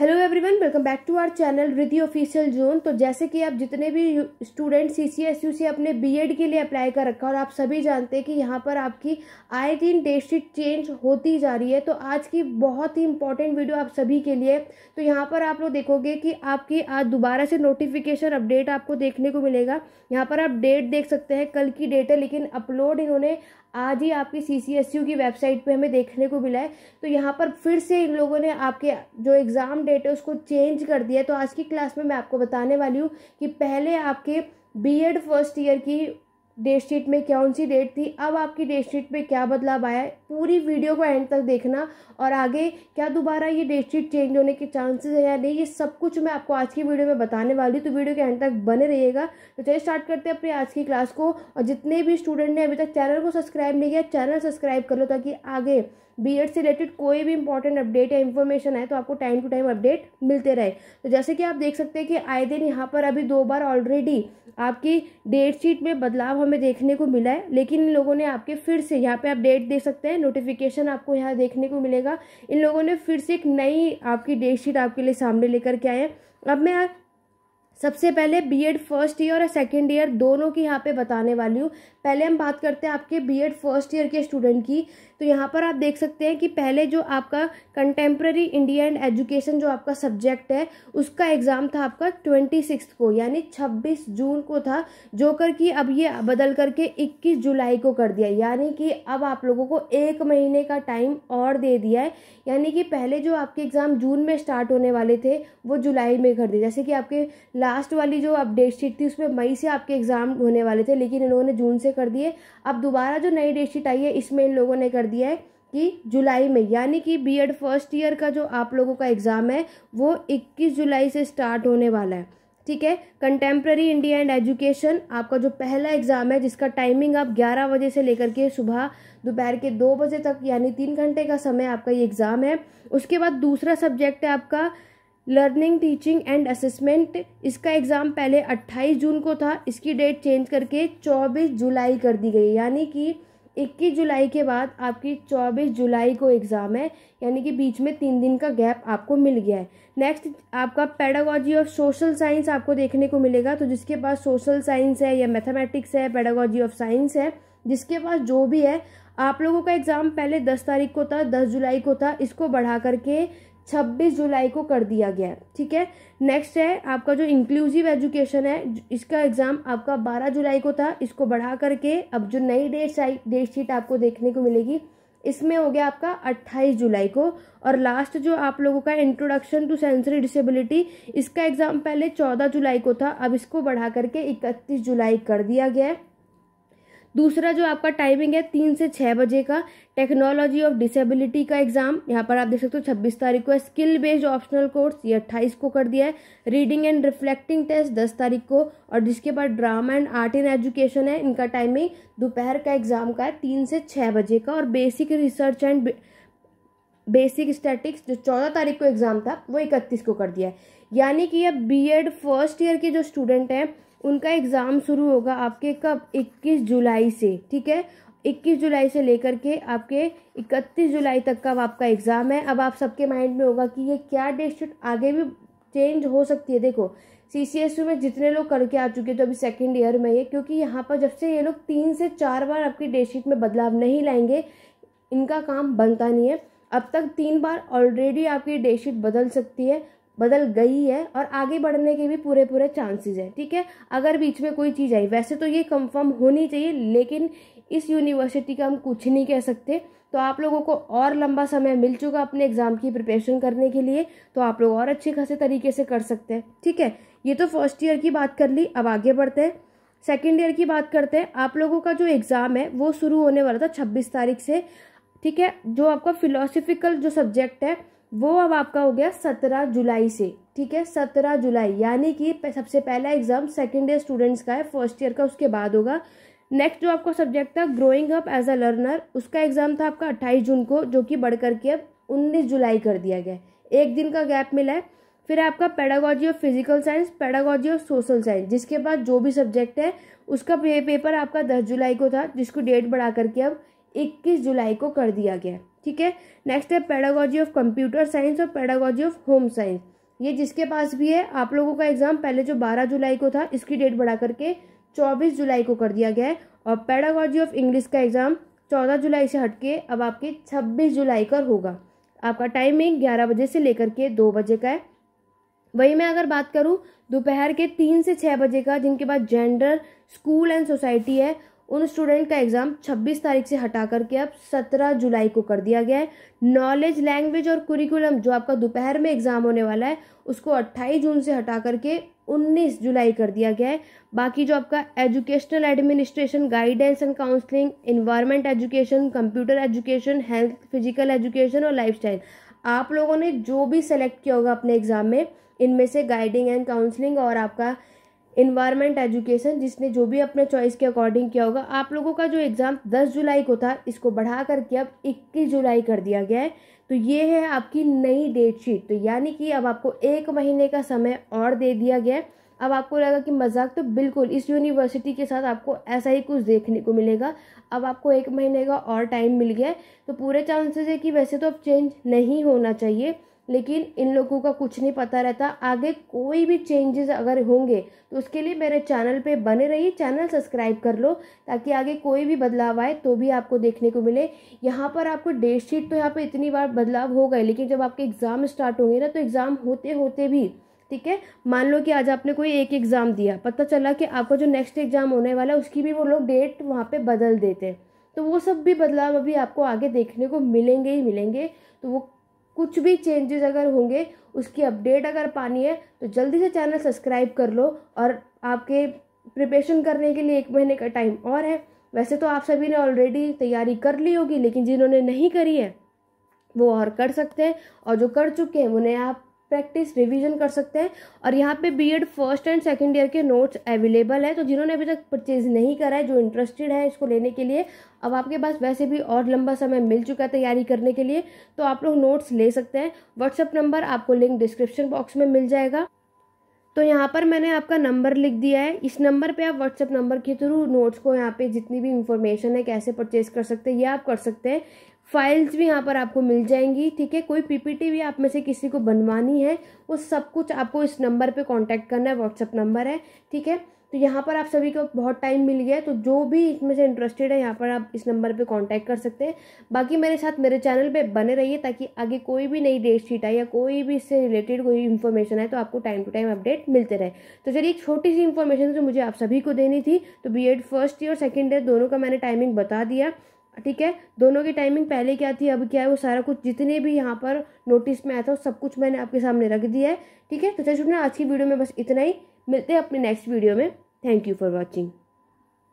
hello everyone welcome back to our channel Ridhi official zone तो जैसे कि आप जितने भी student C C S U से अपने बीएड के लिए अप्लाई कर रखा और आप सभी जानते हैं कि यहाँ पर आपकी आए दिन डेट शीट चेंज होती जा रही है तो आज की बहुत ही इंपॉर्टेंट वीडियो आप सभी के लिए तो यहाँ पर आप लोग देखोगे कि आपकी आज दोबारा से नोटिफिकेशन अपडेट आपको देखने को मिलेगा यहाँ पर आप डेट देख सकते हैं कल की डेट है लेकिन अपलोड इन्होंने आज ही आपकी सी सी एस यू की वेबसाइट पे हमें देखने को मिला है तो यहाँ पर फिर से इन लोगों ने आपके जो एग्ज़ाम डेट है उसको चेंज कर दिया है तो आज की क्लास में मैं आपको बताने वाली हूँ कि पहले आपके बीएड फर्स्ट ईयर की डेट शीट में कौन सी डेट थी अब आपकी डेट शीट में क्या बदलाव आया है पूरी वीडियो को एंड तक देखना और आगे क्या दोबारा ये डेट शीट चेंज होने के चांसेस है या नहीं ये सब कुछ मैं आपको आज की वीडियो में बताने वाली हूँ तो वीडियो के एंड तक बने रहिएगा तो चलिए स्टार्ट करते हैं अपनी आज की क्लास को और जितने भी स्टूडेंट ने अभी तक चैनल को सब्सक्राइब नहीं किया चैनल सब्सक्राइब कर लो ताकि आगे बी एड से रिलेटेड कोई भी इंपॉर्टेंट अपडेट या इन्फॉर्मेशन है तो आपको टाइम टू टाइम अपडेट मिलते रहे तो जैसे कि आप देख सकते हैं कि आए दिन यहाँ पर अभी दो बार ऑलरेडी आपकी डेट शीट में बदलाव हमें देखने को मिला है लेकिन इन लोगों ने आपके फिर से यहाँ पे आप डेट दे सकते हैं नोटिफिकेशन आपको यहाँ देखने को मिलेगा इन लोगों ने फिर से एक नई आपकी डेट शीट आपके लिए सामने लेकर के आए अब मैं सबसे पहले बीएड फर्स्ट ईयर और सेकेंड ईयर दोनों की यहाँ पे बताने वाली हूँ पहले हम बात करते हैं आपके बीएड फर्स्ट ईयर के स्टूडेंट की तो यहाँ पर आप देख सकते हैं कि पहले जो आपका कंटेम्प्रेरी इंडिया एंड एजुकेशन जो आपका सब्जेक्ट है उसका एग्ज़ाम था आपका ट्वेंटी सिक्स को यानी छब्बीस जून को था जो कर कि अब ये बदल करके इक्कीस जुलाई को कर दिया यानी कि अब आप लोगों को एक महीने का टाइम और दे दिया है यानी कि पहले जो आपके एग्ज़ाम जून में स्टार्ट होने वाले थे वो जुलाई में कर दिए जैसे कि आपके लास्ट वाली जो अपडेट शीट थी उसमें मई से आपके एग्ज़ाम होने वाले थे लेकिन इन्होंने जून से से कर दिए अब दोबारा जो नई डेट शीट आई है इसमें इन लोगों ने कर दिया है कि जुलाई में यानी कि बीएड फर्स्ट ईयर का जो आप लोगों का एग्ज़ाम है वो 21 जुलाई से स्टार्ट होने वाला है ठीक है कंटेम्प्रेरी इंडिया एंड एजुकेशन आपका जो पहला एग्ज़ाम है जिसका टाइमिंग आप 11 बजे से लेकर के सुबह दोपहर के दो बजे तक यानी तीन घंटे का समय आपका ये एग्ज़ाम है उसके बाद दूसरा सब्जेक्ट है आपका लर्निंग टीचिंग एंड असेसमेंट इसका एग्ज़ाम पहले 28 जून को था इसकी डेट चेंज करके 24 जुलाई कर दी गई यानी कि 21 जुलाई के बाद आपकी 24 जुलाई को एग्ज़ाम है यानी कि बीच में तीन दिन का गैप आपको मिल गया है नेक्स्ट आपका पैडागॉजी ऑफ सोशल साइंस आपको देखने को मिलेगा तो जिसके पास सोशल साइंस है या मैथमेटिक्स है पैडागॉजी ऑफ साइंस है जिसके पास जो भी है आप लोगों का एग्ज़ाम पहले दस तारीख को था दस जुलाई को था इसको बढ़ा करके 26 जुलाई को कर दिया गया है ठीक है नेक्स्ट है आपका जो इंक्लूसिव एजुकेशन है इसका एग्ज़ाम आपका 12 जुलाई को था इसको बढ़ा करके अब जो नई डेट आई डेट शीट आपको देखने को मिलेगी इसमें हो गया आपका 28 जुलाई को और लास्ट जो आप लोगों का इंट्रोडक्शन टू सेंसरी डिसेबिलिटी इसका एग्ज़ाम पहले 14 जुलाई को था अब इसको बढ़ा करके 31 जुलाई कर दिया गया है दूसरा जो आपका टाइमिंग है तीन से छः बजे का टेक्नोलॉजी ऑफ डिसेबिलिटी का एग्ज़ाम यहाँ पर आप देख सकते हो छब्बीस तारीख को है स्किल बेस्ड ऑप्शनल कोर्स ये अट्ठाईस को कर दिया है रीडिंग एंड रिफ्लेक्टिंग टेस्ट दस तारीख को और जिसके बाद drama and art and education है इनका टाइमिंग दोपहर का एग्ज़ाम का है तीन से छः बजे का और basic research and basic statics जो चौदह तारीख को एग्ज़ाम था वो इकतीस को कर दिया है यानी कि अब बी फर्स्ट ईयर के जो स्टूडेंट हैं उनका एग्ज़ाम शुरू होगा आपके कब 21 जुलाई से ठीक है 21 जुलाई से लेकर के आपके 31 जुलाई तक का आपका एग्ज़ाम है अब आप सबके माइंड में होगा कि ये क्या डेट शीट आगे भी चेंज हो सकती है देखो सी सी एस यू में जितने लोग करके आ चुके थे तो अभी सेकेंड ईयर में ये क्योंकि यहाँ पर जब से ये लोग तीन से चार बार आपकी डेट शीट में बदलाव नहीं लाएंगे इनका काम बनता नहीं है अब तक तीन बार ऑलरेडी आपकी डेट शीट बदल सकती है बदल गई है और आगे बढ़ने के भी पूरे पूरे चांसेस हैं ठीक है अगर बीच में कोई चीज़ आई वैसे तो ये कंफर्म होनी चाहिए लेकिन इस यूनिवर्सिटी का हम कुछ नहीं कह सकते तो आप लोगों को और लंबा समय मिल चुका अपने एग्ज़ाम की प्रिपरेशन करने के लिए तो आप लोग और अच्छे खासे तरीके से कर सकते हैं ठीक है ये तो फर्स्ट ईयर की बात कर ली अब आगे बढ़ते हैं सेकेंड ईयर की बात करते हैं आप लोगों का जो एग्ज़ाम है वो शुरू होने वाला था छब्बीस तारीख से ठीक है जो आपका फिलोसफिकल जो सब्जेक्ट है वो अब आपका हो गया सत्रह जुलाई से ठीक है सत्रह जुलाई यानी कि सबसे पहला एग्ज़ाम सेकेंड ईयर स्टूडेंट्स का है फर्स्ट ईयर का उसके बाद होगा नेक्स्ट जो आपका सब्जेक्ट था growing up as a learner उसका एग्ज़ाम था आपका अट्ठाईस जून को जो कि बढ़ करके अब उन्नीस जुलाई कर दिया गया एक दिन का गैप मिला है फिर आपका pedagogy of physical science pedagogy of social science जिसके बाद जो भी सब्जेक्ट है उसका पेपर आपका दस जुलाई को था जिसको डेट बढ़ा करके अब इक्कीस जुलाई को कर दिया गया ठीक है नेक्स्ट है पैडागॉजी ऑफ कंप्यूटर साइंस और पैडागॉजी ऑफ होम साइंस ये जिसके पास भी है आप लोगों का एग्जाम पहले जो बारह जुलाई को था इसकी डेट बढ़ा करके चौबीस जुलाई को कर दिया गया है और पैडागॉजी ऑफ इंग्लिश का एग्जाम चौदह जुलाई से हटके अब आपके छब्बीस जुलाई का होगा आपका टाइमिंग ग्यारह बजे से लेकर के दो बजे का है वही मैं अगर बात करूँ दोपहर के तीन से छः बजे का जिनके पास जेंडर स्कूल एंड सोसाइटी है उन स्टूडेंट का एग्ज़ाम 26 तारीख से हटा करके अब 17 जुलाई को कर दिया गया है नॉलेज लैंग्वेज और कुरिकुलम जो आपका दोपहर में एग्ज़ाम होने वाला है उसको 28 जून से हटा करके 19 जुलाई कर दिया गया है बाकी जो आपका educational administration guidance and counselling environment education computer education health physical education और लाइफ आप लोगों ने जो भी सेलेक्ट किया होगा अपने एग्ज़ाम में इनमें से गाइडिंग एंड काउंसलिंग और आपका इन्वायरमेंट एजुकेशन जिसने जो भी अपने चॉइस के अकॉर्डिंग किया होगा आप लोगों का जो एग्ज़ाम 10 जुलाई को था इसको बढ़ा करके अब 21 जुलाई कर दिया गया है तो ये है आपकी नई डेट शीट तो यानी कि अब आपको एक महीने का समय और दे दिया गया है अब आपको लगा कि मजाक तो बिल्कुल इस यूनिवर्सिटी के साथ आपको ऐसा ही कुछ देखने को मिलेगा अब आपको एक महीने का और टाइम मिल गया है तो पूरे चांसेस है कि वैसे तो अब चेंज नहीं होना चाहिए लेकिन इन लोगों का कुछ नहीं पता रहता आगे कोई भी चेंजेस अगर होंगे तो उसके लिए मेरे चैनल पे बने रहिए चैनल सब्सक्राइब कर लो ताकि आगे कोई भी बदलाव आए तो भी आपको देखने को मिले यहाँ पर आपको डेट शीट तो यहाँ पर इतनी बार बदलाव हो गए लेकिन जब आपके एग्ज़ाम स्टार्ट होंगे ना तो एग्ज़ाम होते होते भी ठीक है मान लो कि आज आपने कोई एक एग्ज़ाम दिया पता चला कि आपका जो नेक्स्ट एग्ज़ाम होने वाला है उसकी भी वो लोग डेट वहाँ पे बदल देते हैं तो वो सब भी बदलाव अभी आपको आगे देखने को मिलेंगे ही मिलेंगे तो वो कुछ भी चेंजेस अगर होंगे उसकी अपडेट अगर पानी है तो जल्दी से चैनल सब्सक्राइब कर लो और आपके प्रिपरेशन करने के लिए एक महीने का टाइम और है वैसे तो आप सभी ने ऑलरेडी तैयारी कर ली होगी लेकिन जिन्होंने नहीं करी है वो और कर सकते हैं और जो कर चुके हैं उन्हें आप प्रैक्टिस रिवीजन कर सकते हैं और यहाँ पे B Ed first and second year के नोट्स अवेलेबल है तो जिन्होंने अभी तक परचेज नहीं करा है जो इंटरेस्टेड है इसको लेने के लिए अब आपके पास वैसे भी और लंबा समय मिल चुका है तैयारी करने के लिए तो आप लोग नोट्स ले सकते हैं व्हाट्सअप नंबर आपको लिंक डिस्क्रिप्शन बॉक्स में मिल जाएगा तो यहाँ पर मैंने आपका नंबर लिख दिया है इस नंबर पे आप व्हाट्सअप नंबर के थ्रू नोट्स को यहाँ पे जितनी भी इन्फॉर्मेशन है कैसे परचेज कर सकते हैं ये आप कर सकते हैं फाइल्स भी यहाँ पर आपको मिल जाएंगी ठीक है कोई पीपीटी भी आप में से किसी को बनवानी है वो सब कुछ आपको इस नंबर पे कांटेक्ट करना है व्हाट्सअप नंबर है ठीक है तो यहाँ पर आप सभी को बहुत टाइम मिल गया है तो जो भी इसमें से इंटरेस्टेड है यहाँ पर आप इस नंबर पे कांटेक्ट कर सकते हैं बाकी मेरे साथ मेरे चैनल पे बने रहिए ताकि आगे कोई भी नई डेट शीट आए या कोई भी इससे रिलेटेड कोई इन्फॉर्मेशन है तो आपको टाइम टू टाइम अपडेट मिलते रहे तो चलिए एक छोटी सी इन्फॉर्मेशन जो मुझे आप सभी को देनी थी तो B first year second year दोनों का मैंने टाइमिंग बता दिया ठीक है दोनों की टाइमिंग पहले क्या थी अब क्या है वो सारा कुछ जितने भी यहाँ पर नोटिस में आया था सब कुछ मैंने आपके सामने रख दिया है ठीक है तो चलिए आज की वीडियो में बस इतना ही मिलते हैं अपने नेक्स्ट वीडियो में थैंक यू फॉर वॉचिंग